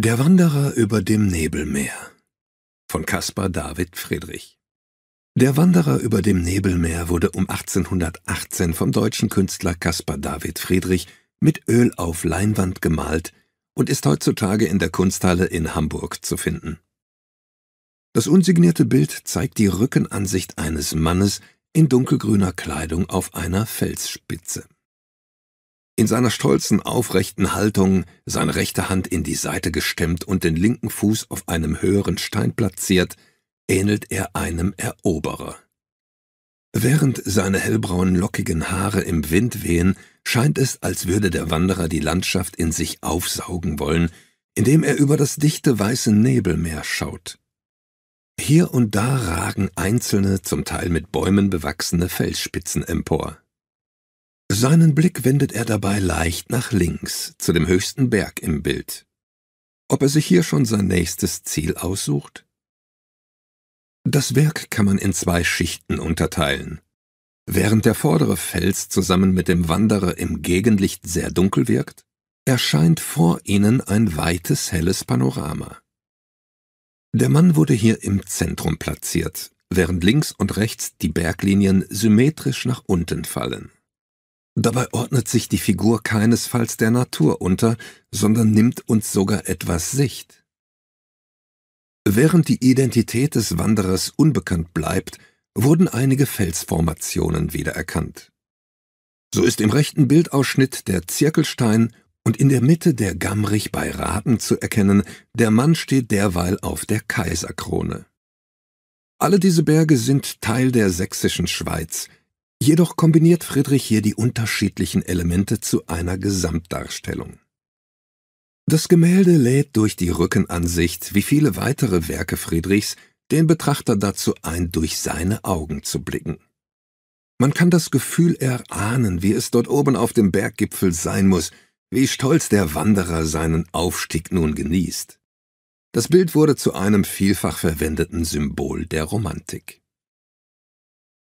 Der Wanderer über dem Nebelmeer von Caspar David Friedrich Der Wanderer über dem Nebelmeer wurde um 1818 vom deutschen Künstler Caspar David Friedrich mit Öl auf Leinwand gemalt und ist heutzutage in der Kunsthalle in Hamburg zu finden. Das unsignierte Bild zeigt die Rückenansicht eines Mannes in dunkelgrüner Kleidung auf einer Felsspitze. In seiner stolzen, aufrechten Haltung, seine rechte Hand in die Seite gestemmt und den linken Fuß auf einem höheren Stein platziert, ähnelt er einem Eroberer. Während seine hellbraunen, lockigen Haare im Wind wehen, scheint es, als würde der Wanderer die Landschaft in sich aufsaugen wollen, indem er über das dichte weiße Nebelmeer schaut. Hier und da ragen einzelne, zum Teil mit Bäumen bewachsene Felsspitzen empor. Seinen Blick wendet er dabei leicht nach links, zu dem höchsten Berg im Bild. Ob er sich hier schon sein nächstes Ziel aussucht? Das Werk kann man in zwei Schichten unterteilen. Während der vordere Fels zusammen mit dem Wanderer im Gegenlicht sehr dunkel wirkt, erscheint vor ihnen ein weites, helles Panorama. Der Mann wurde hier im Zentrum platziert, während links und rechts die Berglinien symmetrisch nach unten fallen. Dabei ordnet sich die Figur keinesfalls der Natur unter, sondern nimmt uns sogar etwas Sicht. Während die Identität des Wanderers unbekannt bleibt, wurden einige Felsformationen wiedererkannt. So ist im rechten Bildausschnitt der Zirkelstein und in der Mitte der Gammrich bei Raben zu erkennen, der Mann steht derweil auf der Kaiserkrone. Alle diese Berge sind Teil der sächsischen Schweiz – Jedoch kombiniert Friedrich hier die unterschiedlichen Elemente zu einer Gesamtdarstellung. Das Gemälde lädt durch die Rückenansicht, wie viele weitere Werke Friedrichs, den Betrachter dazu ein, durch seine Augen zu blicken. Man kann das Gefühl erahnen, wie es dort oben auf dem Berggipfel sein muss, wie stolz der Wanderer seinen Aufstieg nun genießt. Das Bild wurde zu einem vielfach verwendeten Symbol der Romantik.